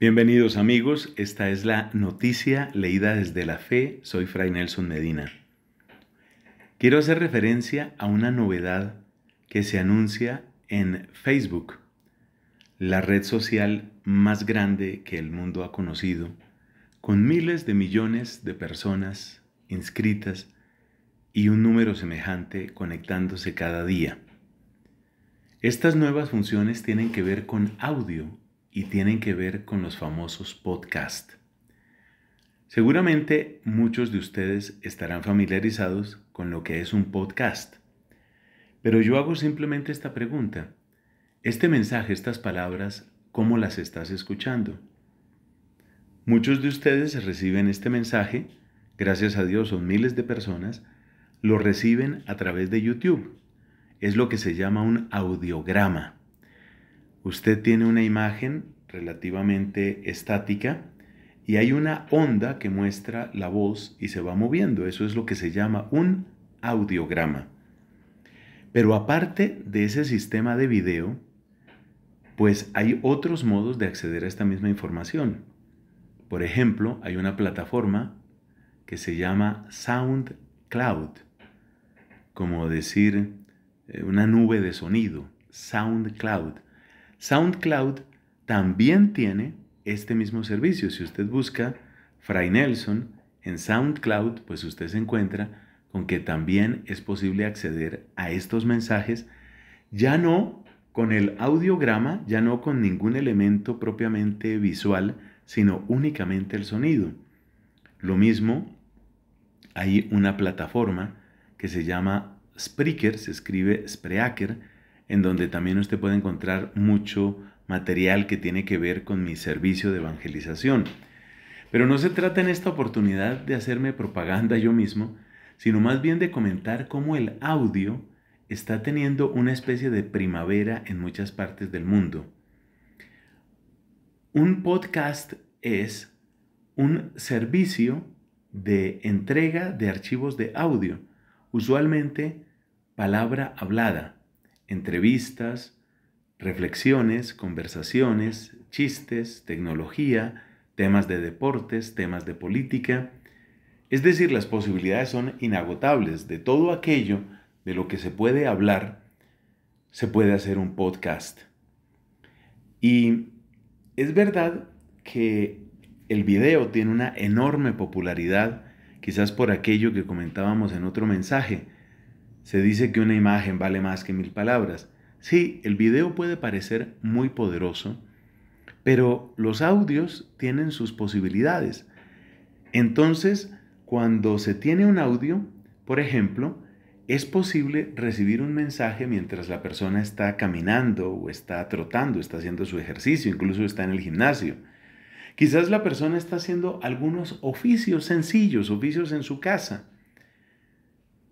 Bienvenidos amigos, esta es la noticia leída desde la fe, soy Fray Nelson Medina. Quiero hacer referencia a una novedad que se anuncia en Facebook, la red social más grande que el mundo ha conocido, con miles de millones de personas inscritas y un número semejante conectándose cada día. Estas nuevas funciones tienen que ver con audio y tienen que ver con los famosos podcasts. Seguramente muchos de ustedes estarán familiarizados con lo que es un podcast. Pero yo hago simplemente esta pregunta. Este mensaje, estas palabras, ¿cómo las estás escuchando? Muchos de ustedes reciben este mensaje, gracias a Dios son miles de personas, lo reciben a través de YouTube. Es lo que se llama un audiograma usted tiene una imagen relativamente estática y hay una onda que muestra la voz y se va moviendo. Eso es lo que se llama un audiograma. Pero aparte de ese sistema de video, pues hay otros modos de acceder a esta misma información. Por ejemplo, hay una plataforma que se llama SoundCloud, como decir eh, una nube de sonido, SoundCloud SoundCloud también tiene este mismo servicio. Si usted busca Fray Nelson en SoundCloud, pues usted se encuentra con que también es posible acceder a estos mensajes, ya no con el audiograma, ya no con ningún elemento propiamente visual, sino únicamente el sonido. Lo mismo, hay una plataforma que se llama Spreaker, se escribe Spreaker, en donde también usted puede encontrar mucho material que tiene que ver con mi servicio de evangelización. Pero no se trata en esta oportunidad de hacerme propaganda yo mismo, sino más bien de comentar cómo el audio está teniendo una especie de primavera en muchas partes del mundo. Un podcast es un servicio de entrega de archivos de audio, usualmente palabra hablada, entrevistas, reflexiones, conversaciones, chistes, tecnología, temas de deportes, temas de política. Es decir, las posibilidades son inagotables. De todo aquello de lo que se puede hablar, se puede hacer un podcast. Y es verdad que el video tiene una enorme popularidad, quizás por aquello que comentábamos en otro mensaje, se dice que una imagen vale más que mil palabras. Sí, el video puede parecer muy poderoso, pero los audios tienen sus posibilidades. Entonces, cuando se tiene un audio, por ejemplo, es posible recibir un mensaje mientras la persona está caminando o está trotando, está haciendo su ejercicio, incluso está en el gimnasio. Quizás la persona está haciendo algunos oficios sencillos, oficios en su casa.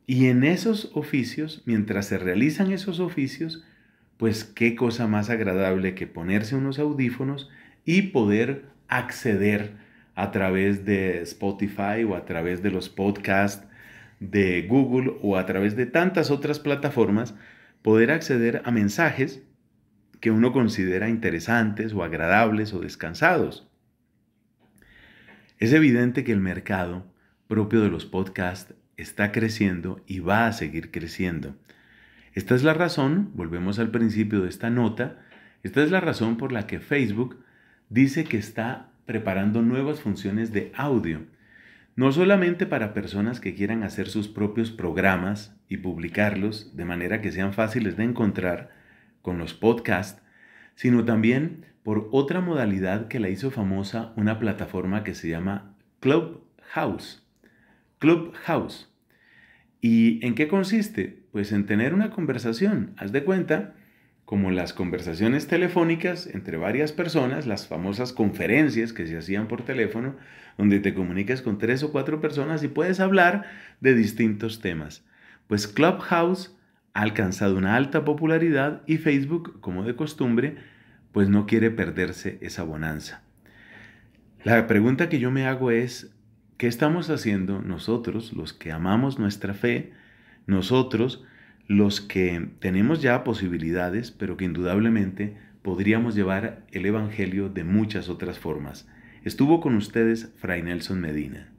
Y en esos oficios, mientras se realizan esos oficios, pues qué cosa más agradable que ponerse unos audífonos y poder acceder a través de Spotify o a través de los podcasts de Google o a través de tantas otras plataformas, poder acceder a mensajes que uno considera interesantes o agradables o descansados. Es evidente que el mercado propio de los podcasts está creciendo y va a seguir creciendo. Esta es la razón, volvemos al principio de esta nota, esta es la razón por la que Facebook dice que está preparando nuevas funciones de audio, no solamente para personas que quieran hacer sus propios programas y publicarlos de manera que sean fáciles de encontrar con los podcasts, sino también por otra modalidad que la hizo famosa una plataforma que se llama Clubhouse. Clubhouse. ¿Y en qué consiste? Pues en tener una conversación. Haz de cuenta, como las conversaciones telefónicas entre varias personas, las famosas conferencias que se hacían por teléfono, donde te comunicas con tres o cuatro personas y puedes hablar de distintos temas. Pues Clubhouse ha alcanzado una alta popularidad y Facebook, como de costumbre, pues no quiere perderse esa bonanza. La pregunta que yo me hago es, ¿Qué estamos haciendo nosotros, los que amamos nuestra fe, nosotros, los que tenemos ya posibilidades, pero que indudablemente podríamos llevar el Evangelio de muchas otras formas? Estuvo con ustedes Fray Nelson Medina.